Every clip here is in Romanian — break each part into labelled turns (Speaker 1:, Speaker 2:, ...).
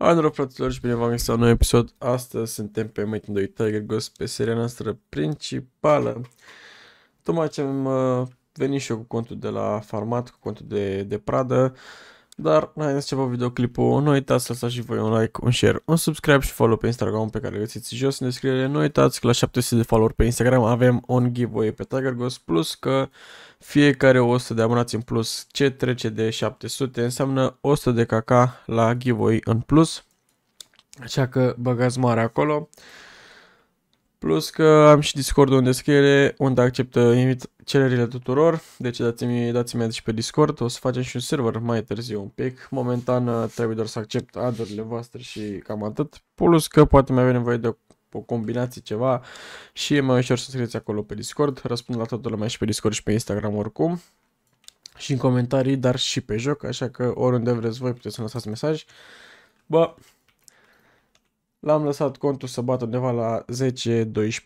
Speaker 1: Alo, fraților și bine v-am găsit la un nou episod. Astăzi suntem pe Mate 2 Tiger Ghost, pe seria noastră principală. Tocmai ce am uh, venit și eu cu contul de la farmat, cu contul de, de pradă. Dar înainte să începem videoclipul, nu uitați să lăsați și voi un like, un share, un subscribe și follow pe Instagram pe care îl găsiți jos în descriere. Nu uitați că la 700 de follower pe Instagram avem un giveaway pe Tiger Ghost Plus că fiecare 100 de abonați în plus ce trece de 700 înseamnă 100 de caca la giveaway în plus. Așa că băgați mare acolo. Plus că am și Discord în descriere unde acceptă invitații cererile tuturor, deci dați-mi dați mi aici pe Discord, o să facem și un server mai târziu un pic. Momentan uh, trebuie doar să accept adurile voastre și cam atât. Plus că poate mai avem nevoie de o combinație ceva și e mai ușor să scrieți acolo pe Discord. Răspund la toată lumea și pe Discord și pe Instagram oricum și în comentarii, dar și pe joc, așa că oriunde vreți voi puteți să lăsați mesaj. Bă, l-am lăsat contul să bată undeva la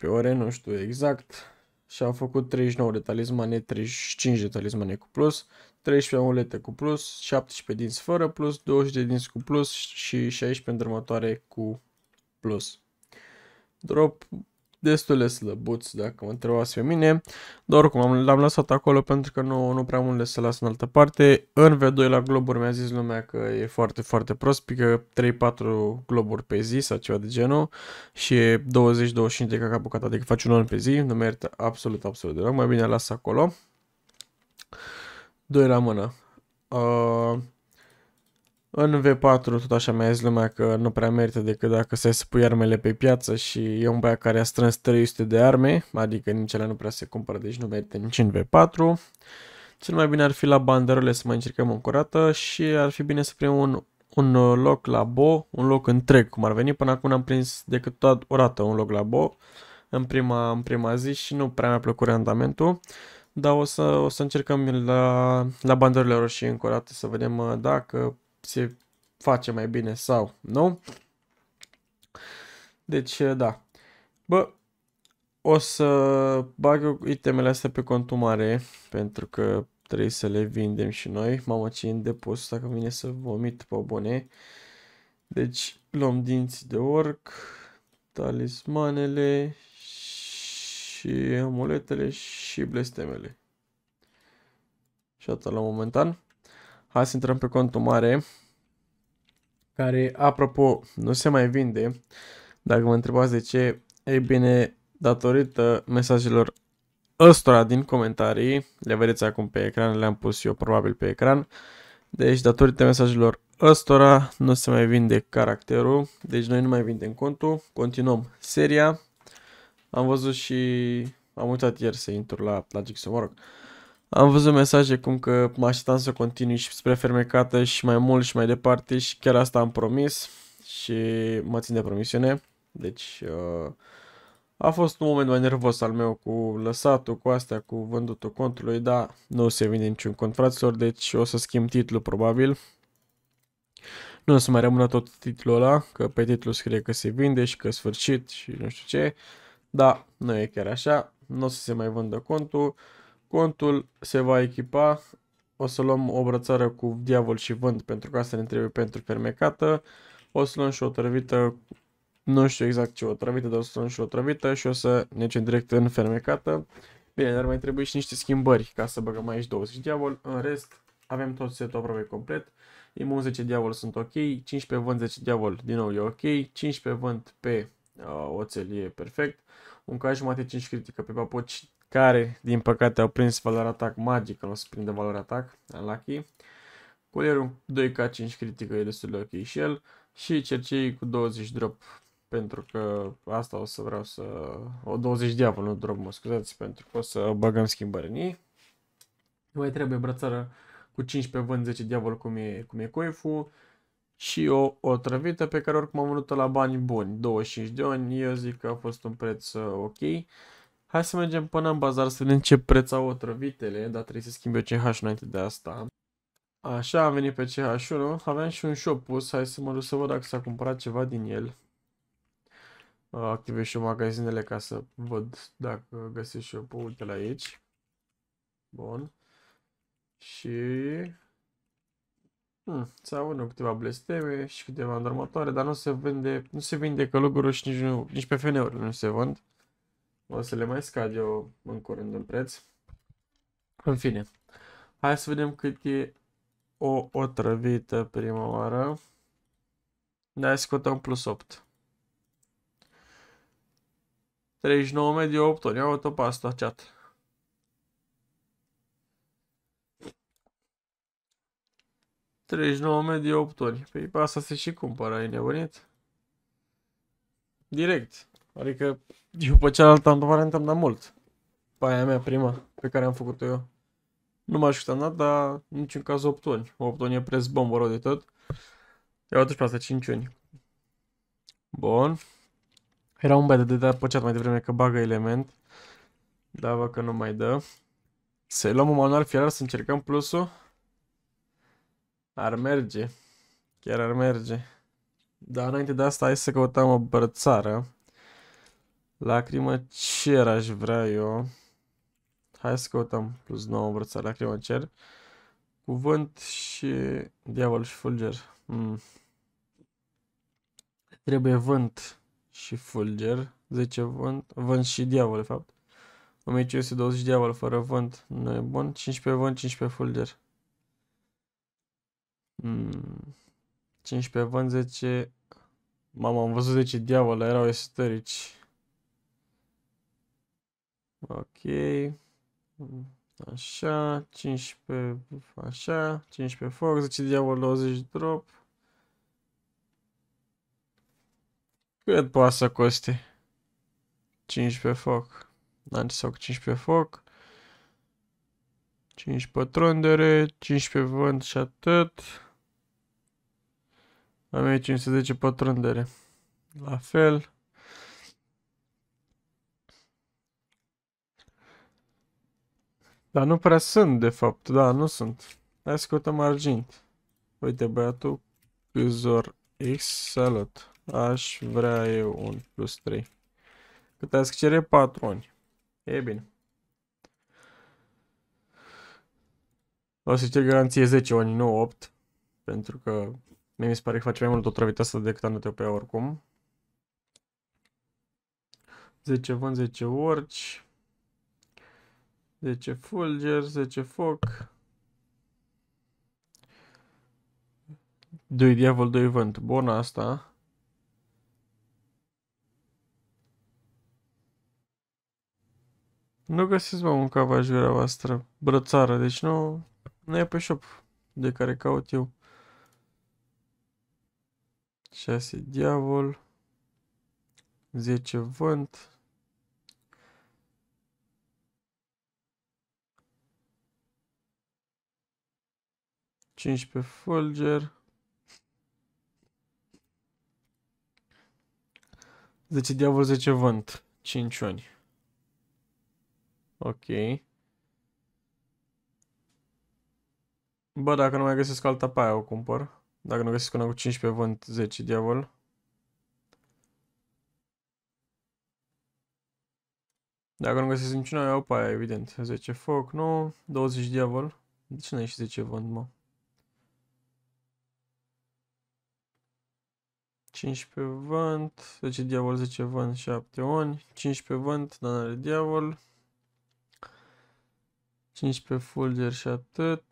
Speaker 1: 10-12 ore, nu știu exact și am făcut 39 de talismane, 35 de talismane cu plus, 13 amulete cu plus, 17 dinți fără plus, 20 de dinți cu plus și 16 îndrămătoare cu plus. Drop destul de slăbuț, dacă mă întrebați pe mine, dar oricum l-am lăsat acolo pentru că nu, nu prea mult le să las în altă parte. În V2 la globuri mi-a zis lumea că e foarte, foarte prost, pică 3-4 globuri pe zi sau ceva de genul și e 20-25 de caca bucata, adică faci un an pe zi, nu merită absolut, absolut deloc, mai bine las acolo. Doi la mână. Uh, în V4 tot așa mai zis lumea că nu prea merită decât dacă să să pui armele pe piață și e un băiat care a strâns 300 de arme, adică nici ele nu prea se cumpără, deci nu merită nici în V4. Cel mai bine ar fi la banderole să mai încercăm o curată și ar fi bine să primim un, un loc la Bo, un loc întreg, cum ar veni. Până acum n-am prins decât o orată un loc la Bo în prima, în prima zi și nu prea mi-a plăcut randamentul dar o să, o să încercăm la, la banderole roșii încă o dată să vedem uh, dacă se face mai bine sau nu. Deci, eh, da. Bă, o să bag itemele astea pe mare, pentru că trebuie să le vindem și noi. Mamă, ce depus, dacă vine să vomit pe bune. Deci, luăm dinți de orc, talismanele și amuletele și blestemele. Și atât la momentan. Hai să intrăm pe contul mare, care, apropo, nu se mai vinde. Dacă mă întrebați de ce, e bine, datorită mesajelor ăstora din comentarii, le vedeți acum pe ecran, le-am pus eu probabil pe ecran, deci datorită mesajelor ăstora nu se mai vinde caracterul, deci noi nu mai vindem contul, continuăm seria, am văzut și am uitat ieri să intru la Plagic să mă rog. Am văzut mesaje cum că mă așteptam să continui și spre fermecată și mai mult și mai departe și chiar asta am promis și mă țin de promisiune. Deci uh, a fost un moment mai nervos al meu cu lăsatul, cu astea, cu vândutul contului, dar nu se vinde niciun cont, fraților, deci o să schimb titlul probabil. Nu o să mai rămână tot titlul ăla, că pe titlu scrie că se vinde și că sfârșit și nu știu ce, dar nu e chiar așa, nu o să se mai vândă contul. Contul se va echipa. O să luăm o brățară cu diavol și vânt pentru că asta ne trebuie pentru fermecată. O să luăm și o trăvită, nu știu exact ce o trăvită, dar o să luăm și o trăvită și o să ne ducem direct în fermecată. Bine, dar mai trebuie și niște schimbări ca să băgăm aici 20 diavol. În rest, avem tot setul aproape complet. Imun 10 diavol sunt ok, 15 vânt 10 diavol din nou e ok, 15 vânt pe uh, oțel e perfect, un caz jumate 5 critică pe papoci care, din păcate, au prins valoarea atac magică, o să prindă valoarea atac, unlucky. Colierul 2K5 critică e destul de ok și el și cercei cu 20 drop pentru că asta o să vreau să... O 20 diavol, nu drop, mă scuzați, pentru că o să băgăm schimbări în ei. Mai trebuie brățară cu 15 vânt, 10 diavol cum e, cum e coifu și o otrăvită pe care oricum am vândut la bani buni, 25 de ani, eu zic că a fost un preț uh, ok. Hai să mergem până în bazar să vedem ce preț au otrăvitele, dar trebuie să schimb eu CH înainte de asta. Așa, am venit pe CH1, aveam și un shop pus, hai să mă duc să văd dacă s-a cumpărat ceva din el. Uh, activez și magazinele ca să văd dacă găsesc și eu pe uite la aici. Bun. Și... Hmm, să avem câteva blesteme și câteva îndormătoare, dar nu se vinde, nu se vinde călugurul și nici, nu, nici pe uri nu se vând. O să le mai scad eu în curând în preț. În fine, hai să vedem cât e o otrăvită prima oară. Ne-ai un plus 8. 39 medie 8 ori. Ia o topa asta, chat. Treci nouă medie 8 ori. Păi pe asta se și cumpără, ai nebunit? Direct. Adică eu pe cealaltă am variantă am dat mult. Pe aia mea, prima, pe care am făcut-o eu. Nu m-aș fi dar niciun caz 8 ani. 8 ani e preț bun, de tot. Eu atunci pe asta 5 ani. Bun. Era un bete de dat pe mai devreme că bagă element. Da, vă că nu mai dă. Să luăm un manual fierar să încercăm plusul. Ar merge. Chiar ar merge. Dar înainte de asta hai să căutăm o bărțară. Lacrimă cer aș vrea eu. Hai să căutăm. Plus 9 îmbrățat, lacrimă cer. Cuvânt și diavol și fulger. Mm. Trebuie vânt și fulger. 10 vânt. Vânt și diavol, de fapt. 1520 diavol fără vânt. Nu e bun. 15 vânt, 15 fulger. Mm. 15 vânt, 10... Mama, am văzut 10 diavol, erau esterici. Ok. Mm, așa, 15, așa, 15 foc, 10 diavol, 20 drop. Cât poate să coste? 15 foc. N-am ce să fac 15 foc. 5 pătrundere, 15 vânt și atât. Am aici 510 patron de re. La fel. Dar nu prea sunt, de fapt. Da, nu sunt. Hai să căutăm argint. Uite, băiatul, Cuzor X, salut. Aș vrea eu un plus 3. Cât ați cere 4 ani. E bine. O să cer garanție 10 ani, nu 8. Pentru că mie mi se pare că face mai mult o travită asta decât anul pe oricum. 10 vând, 10 orci. 10 fulger, 10 foc. 2 diavol, 2 vânt. Bună asta. Nu găsiți, mă, un cavajura voastră brățară, deci nu, nu e pe shop de care caut eu. 6 diavol, 10 vânt, 15 fulger. 10 diavol, 10 vânt. 5 uni. Ok. Bă, dacă nu mai găsesc alta pe aia o cumpăr. Dacă nu găsesc una cu 15 vânt, 10 diavol. Dacă nu găsesc niciuna, iau pe aia, evident. 10 foc, nu. 20 diavol. De ce n-ai și 10 vânt, mă? 15 vânt, 10 diavol, 10 vânt, 7 oni, 15 vânt, dar are diavol, 15 fulger și atât,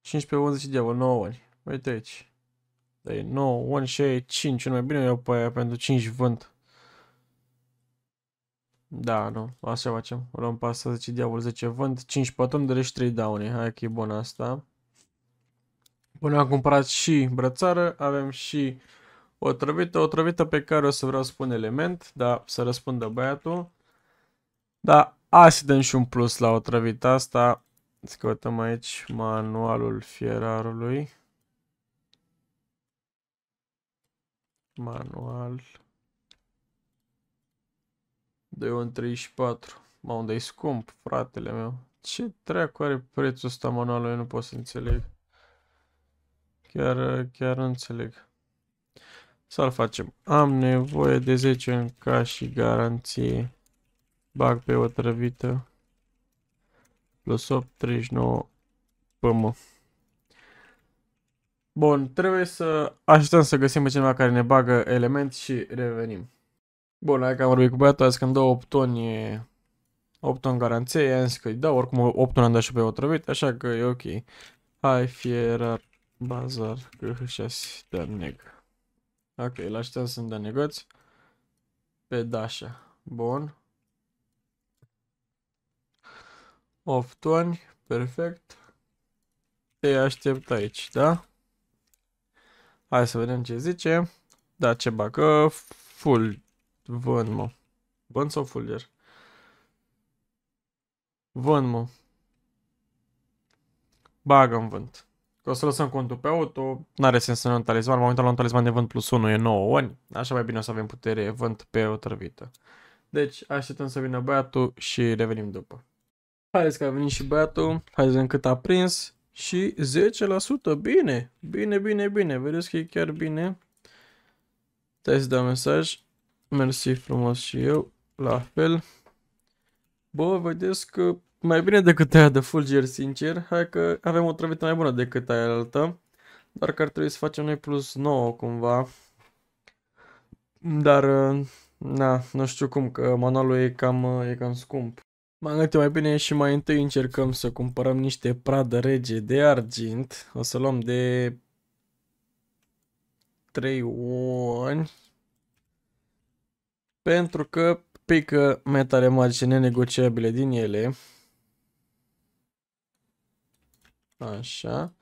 Speaker 1: 15 10 diavol, 9 oni, uite aici, e 9 oni și e 5, nu mai bine eu pe aia pentru 5 vânt. Da, nu, așa facem, luăm pe asta 10 diavol, 10 vânt, 5 pătundere și 3 daune, hai că e bun asta. Până am cumpărat și brățară, avem și o trăvită, o trăvită pe care o să vreau să pun element, dar să răspundă băiatul. Da, azi dăm și un plus la o trăvită asta. Îți căutăm aici manualul fierarului. Manual. 2134. Mă, unde e scump, fratele meu. Ce treacă are prețul ăsta manualului? Eu nu pot să înțeleg. Chiar, chiar înțeleg. Să-l facem. Am nevoie de 10 în ca și garanție. Bag pe o trăvită. Plus 8, 39 pămă. Bun, trebuie să așteptăm să găsim pe cineva care ne bagă element și revenim. Bun, hai că am vorbit cu băiatul, azi când dau 8 toni, 8 toni garanție, i-am zis că îi dau, oricum 8 toni am dat și pe trăvită, așa că e ok. Hai, fierar. Bazar GH6 dar neg. Ok, îl așteptăm să-mi dea negoți. Pe Dasha. Bun. 8 ani, perfect. Te aștept aici, da? Hai să vedem ce zice. Da, ce bagă? Full vând, mă. Vând sau fuller? Vând, mă. Bagă în vânt. O să lăsăm contul pe auto, n-are sens să ne luăm talisman, la un talisman de vânt plus 1, e 9 ani, așa mai bine o să avem putere vânt pe o trăvită. Deci așteptăm să vină băiatul și revenim după. Haideți că a venit și băiatul, hai să cât a prins și 10%, bine, bine, bine, bine, vedeți că e chiar bine. Stai să dau mesaj, mersi frumos și eu, la fel. Bă, vedeți că mai bine decât aia de Fulger, sincer, hai că avem o trăvită mai bună decât aia altă. Doar că ar trebui să facem noi plus 9 cumva. Dar, uh, na, nu știu cum, că manualul e cam, uh, e cam scump. Mai am gândit mai bine și mai întâi încercăm să cumpărăm niște pradă rege de argint. O să luăm de 3 ani, Pentru că pică metale magice nenegociabile din ele. Așa.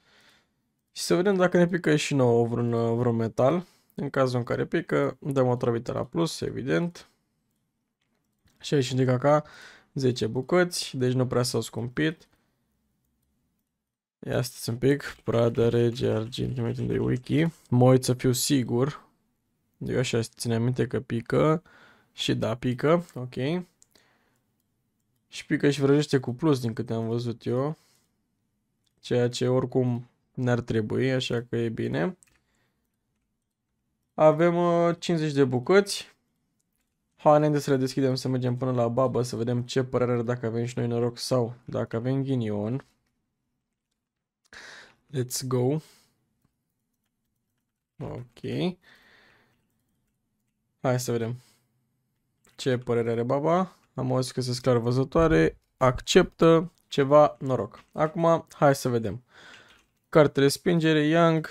Speaker 1: Și să vedem dacă ne pică și nouă vreun, uh, vreun metal. În cazul în care pică, dăm o travită la plus, evident. 65 kk, 10 bucăți, deci nu prea s-au scumpit. Ia să un pic, Prada Rege Argint, nu de wiki. Mă uit să fiu sigur. Eu așa ține minte că pică. Și da, pică, ok. Și pică și vrăjește cu plus din câte am văzut eu ceea ce oricum ne-ar trebui, așa că e bine. Avem 50 uh, de bucăți. Ha, înainte să le deschidem să mergem până la babă să vedem ce părere are dacă avem și noi noroc sau dacă avem ghinion. Let's go. Ok. Hai să vedem. Ce părere are baba? Am auzit că se sclar văzătoare. Acceptă ceva noroc. Acum, hai să vedem. carte respingere, Young.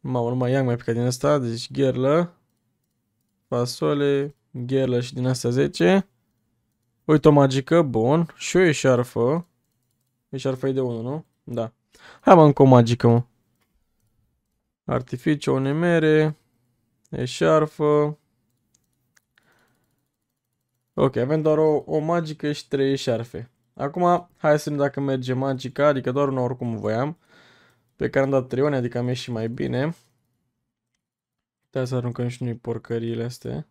Speaker 1: Mă, urmă Young mai picat din asta, deci gherlă. Fasole, gherlă și din asta 10. Uite o magică, bun. Și o eșarfă. Eșarfă e de 1, nu? Da. Hai mă încă o magică, mă. Artificiu, o nemere. Eșarfă. Ok, avem doar o, o magică și trei șarfe. Acum, hai să vedem dacă merge magica, adică doar una oricum voiam. Pe care am dat trei ori, adică am ieșit mai bine. Da, să aruncăm și noi porcările astea.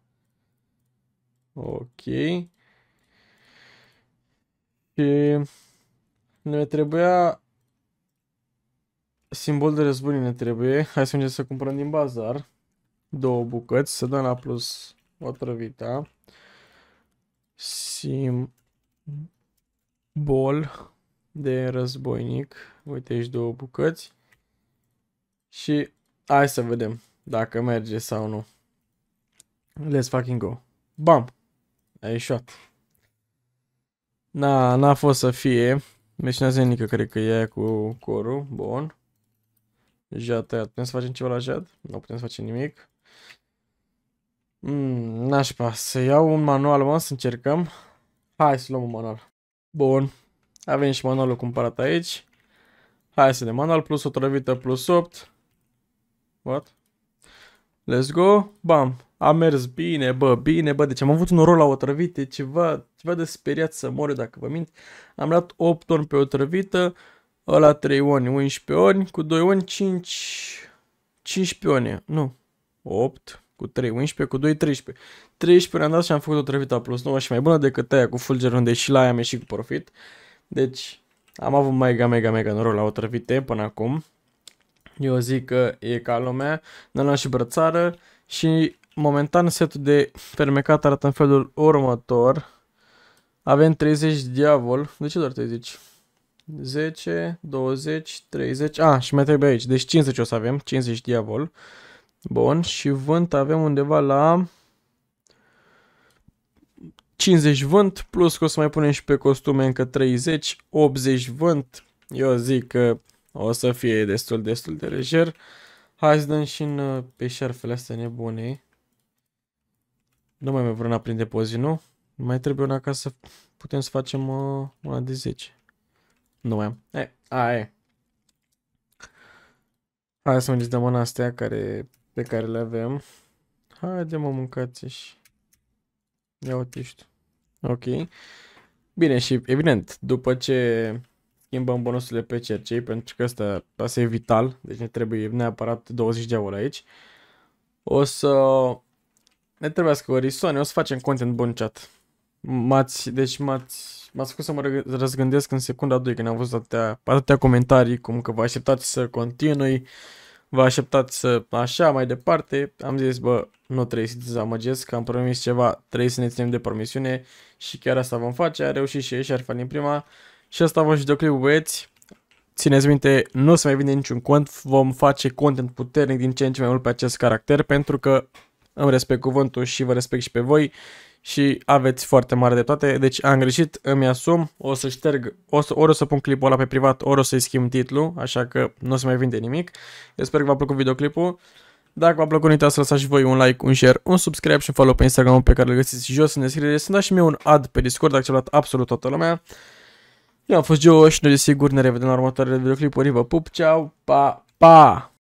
Speaker 1: Ok. Și ne trebuia simbol de război ne trebuie. Hai să mergem să cumpărăm din bazar două bucăți, să dăm la plus o trăvita simbol de războinic. Uite aici două bucăți. Și hai să vedem dacă merge sau nu. Let's fucking go. Bam! A ieșit. Na, n-a fost să fie. Meșina deci zenică cred că e cu corul. Bun. Jad tăiat. Putem să facem ceva la jad? Nu putem să facem nimic. Mm, nașpa, să iau un manual, mă, să încercăm. Hai să luăm un manual. Bun. Avem și manualul cumpărat aici. Hai să ne manual plus o trăvită plus 8. What? Let's go. Bam. A mers bine, bă, bine, bă. Deci am avut un rol la o trăvită, ceva, ceva de speriat să mor dacă vă mint. Am luat 8 ori pe o trăvită, ăla 3 oni, 11 ori, cu 2 oni, 5... 15 oni, nu, 8, cu 3 11, cu 2 13. 13 am dat și am făcut o trevita plus 9 și mai bună decât aia cu fulger unde și la aia am ieșit cu profit. Deci am avut mega mega mega noroc la o trevite până acum. Eu zic că e ca lumea, ne-am luat și brățară și momentan setul de fermecat arată în felul următor. Avem 30 diavol, de ce doar 30? 10, 20, 30, a, ah, și mai trebuie aici, deci 50 o să avem, 50 diavol. Bun, și vânt avem undeva la 50 vânt, plus că o să mai punem și pe costume încă 30, 80 vânt. Eu zic că o să fie destul, destul de lejer. Hai să dăm și în, uh, pe șarfele astea nebune. Nu mai mai vreuna aprinde pozi, nu? Mai trebuie una ca să putem să facem uh, una de 10. Nu mai am. E, a, e. Hai să mergem de mâna astea care pe care le avem. Haide mă, mâncați și... Ia uite știu. Ok. Bine și evident, după ce schimbăm bonusurile pe cercei, pentru că asta, asta e vital, deci ne trebuie neapărat 20 de ore aici, o să ne trebuiască orisoane, o să facem content bun chat. M-ați, deci m-ați, m-ați făcut să mă răzgândesc în secunda 2 când am văzut atâtea, atâtea comentarii, cum că vă așteptați să continui, vă așteptați să așa mai departe, am zis, bă, nu trebuie să dezamăgesc, că am promis ceva, trebuie să ne ținem de promisiune și chiar asta vom face, a reușit și ieși Arfan din prima și asta vom fost videoclipul, băieți. Țineți minte, nu o să mai vinde niciun cont, vom face content puternic din ce în ce mai mult pe acest caracter pentru că îmi respect cuvântul și vă respect și pe voi și aveți foarte mare de toate. Deci am greșit, îmi asum, o să șterg, o să, ori o să pun clipul ăla pe privat, ori o să-i schimb titlul, așa că nu se mai vinde nimic. Eu sper că v-a plăcut videoclipul. Dacă v-a plăcut, nu uitați să lăsați și voi un like, un share, un subscribe și un follow pe Instagram pe care îl găsiți jos în descriere. Sunt dat și mie un ad pe Discord, acceptat absolut toată lumea. Eu am fost Joe și noi desigur ne revedem la următoarele videoclipuri. Vă pup, ceau, pa, pa!